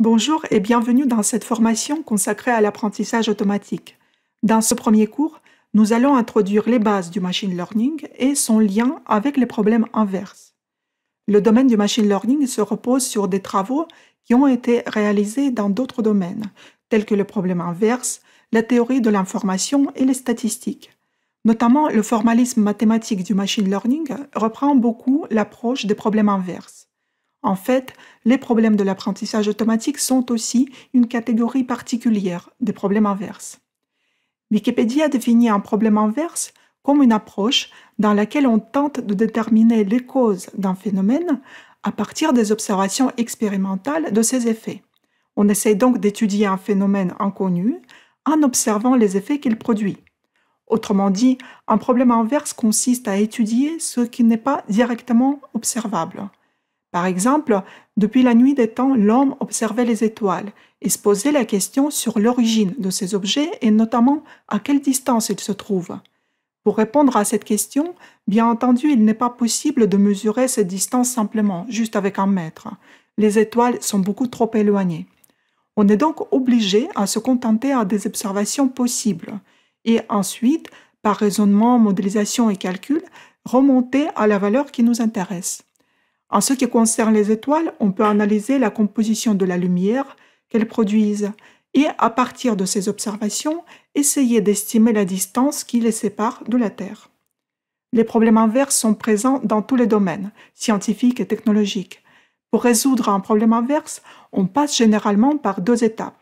Bonjour et bienvenue dans cette formation consacrée à l'apprentissage automatique. Dans ce premier cours, nous allons introduire les bases du machine learning et son lien avec les problèmes inverses. Le domaine du machine learning se repose sur des travaux qui ont été réalisés dans d'autres domaines, tels que le problème inverse, la théorie de l'information et les statistiques. Notamment, le formalisme mathématique du machine learning reprend beaucoup l'approche des problèmes inverses. En fait, les problèmes de l'apprentissage automatique sont aussi une catégorie particulière des problèmes inverses. Wikipédia définit un problème inverse comme une approche dans laquelle on tente de déterminer les causes d'un phénomène à partir des observations expérimentales de ses effets. On essaie donc d'étudier un phénomène inconnu en observant les effets qu'il produit. Autrement dit, un problème inverse consiste à étudier ce qui n'est pas directement observable. Par exemple, depuis la nuit des temps, l'homme observait les étoiles et se posait la question sur l'origine de ces objets et notamment à quelle distance ils se trouvent. Pour répondre à cette question, bien entendu, il n'est pas possible de mesurer cette distance simplement, juste avec un mètre. Les étoiles sont beaucoup trop éloignées. On est donc obligé à se contenter à des observations possibles et ensuite, par raisonnement, modélisation et calcul, remonter à la valeur qui nous intéresse. En ce qui concerne les étoiles, on peut analyser la composition de la lumière qu'elles produisent et, à partir de ces observations, essayer d'estimer la distance qui les sépare de la Terre. Les problèmes inverses sont présents dans tous les domaines, scientifiques et technologiques. Pour résoudre un problème inverse, on passe généralement par deux étapes.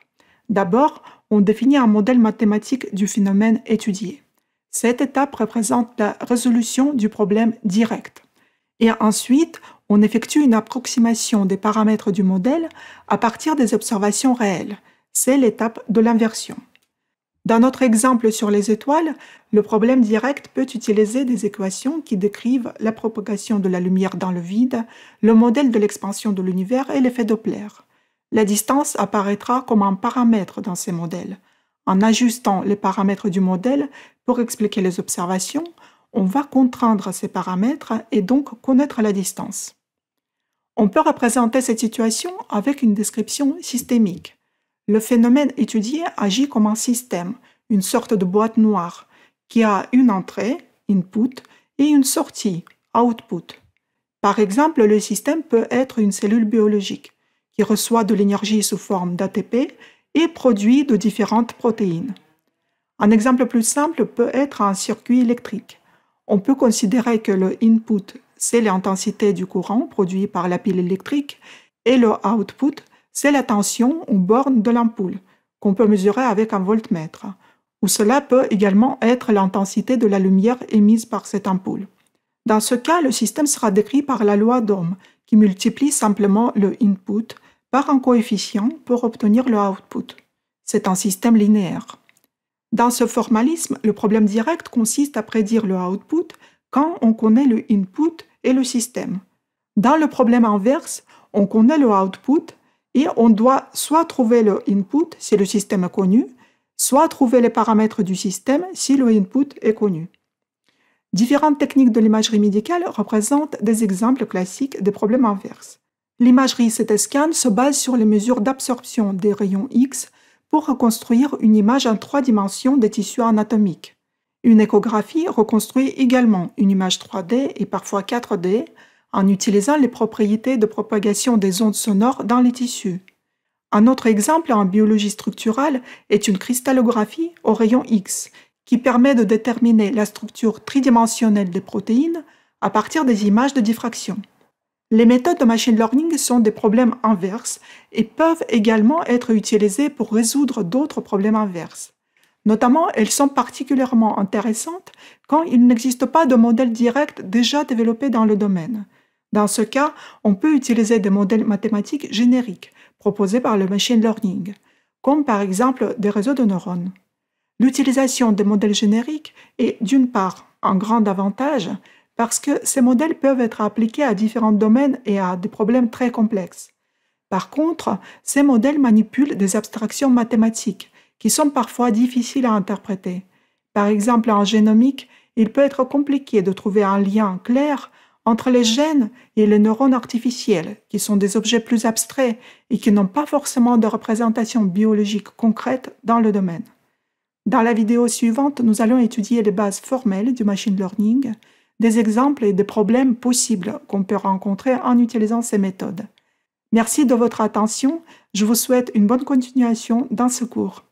D'abord, on définit un modèle mathématique du phénomène étudié. Cette étape représente la résolution du problème direct. Et ensuite, on effectue une approximation des paramètres du modèle à partir des observations réelles. C'est l'étape de l'inversion. Dans notre exemple sur les étoiles, le problème direct peut utiliser des équations qui décrivent la propagation de la lumière dans le vide, le modèle de l'expansion de l'univers et l'effet Doppler. La distance apparaîtra comme un paramètre dans ces modèles. En ajustant les paramètres du modèle pour expliquer les observations, on va contraindre ces paramètres et donc connaître la distance. On peut représenter cette situation avec une description systémique. Le phénomène étudié agit comme un système, une sorte de boîte noire, qui a une entrée, input, et une sortie, output. Par exemple, le système peut être une cellule biologique, qui reçoit de l'énergie sous forme d'ATP et produit de différentes protéines. Un exemple plus simple peut être un circuit électrique. On peut considérer que le input c'est l'intensité du courant produit par la pile électrique et le output, c'est la tension ou borne de l'ampoule, qu'on peut mesurer avec un voltmètre, ou cela peut également être l'intensité de la lumière émise par cette ampoule. Dans ce cas, le système sera décrit par la loi d'Ohm, qui multiplie simplement le input par un coefficient pour obtenir le output. C'est un système linéaire. Dans ce formalisme, le problème direct consiste à prédire le output quand on connaît le input et le système. Dans le problème inverse, on connaît le output et on doit soit trouver le input si le système est connu, soit trouver les paramètres du système si le input est connu. Différentes techniques de l'imagerie médicale représentent des exemples classiques des problèmes inverses. L'imagerie CT scan se base sur les mesures d'absorption des rayons X pour reconstruire une image en trois dimensions des tissus anatomiques. Une échographie reconstruit également une image 3D et parfois 4D en utilisant les propriétés de propagation des ondes sonores dans les tissus. Un autre exemple en biologie structurale est une cristallographie au rayon X qui permet de déterminer la structure tridimensionnelle des protéines à partir des images de diffraction. Les méthodes de machine learning sont des problèmes inverses et peuvent également être utilisées pour résoudre d'autres problèmes inverses. Notamment, elles sont particulièrement intéressantes quand il n'existe pas de modèle direct déjà développé dans le domaine. Dans ce cas, on peut utiliser des modèles mathématiques génériques proposés par le machine learning, comme par exemple des réseaux de neurones. L'utilisation des modèles génériques est d'une part un grand avantage parce que ces modèles peuvent être appliqués à différents domaines et à des problèmes très complexes. Par contre, ces modèles manipulent des abstractions mathématiques qui sont parfois difficiles à interpréter. Par exemple, en génomique, il peut être compliqué de trouver un lien clair entre les gènes et les neurones artificiels, qui sont des objets plus abstraits et qui n'ont pas forcément de représentation biologique concrète dans le domaine. Dans la vidéo suivante, nous allons étudier les bases formelles du machine learning, des exemples et des problèmes possibles qu'on peut rencontrer en utilisant ces méthodes. Merci de votre attention, je vous souhaite une bonne continuation dans ce cours.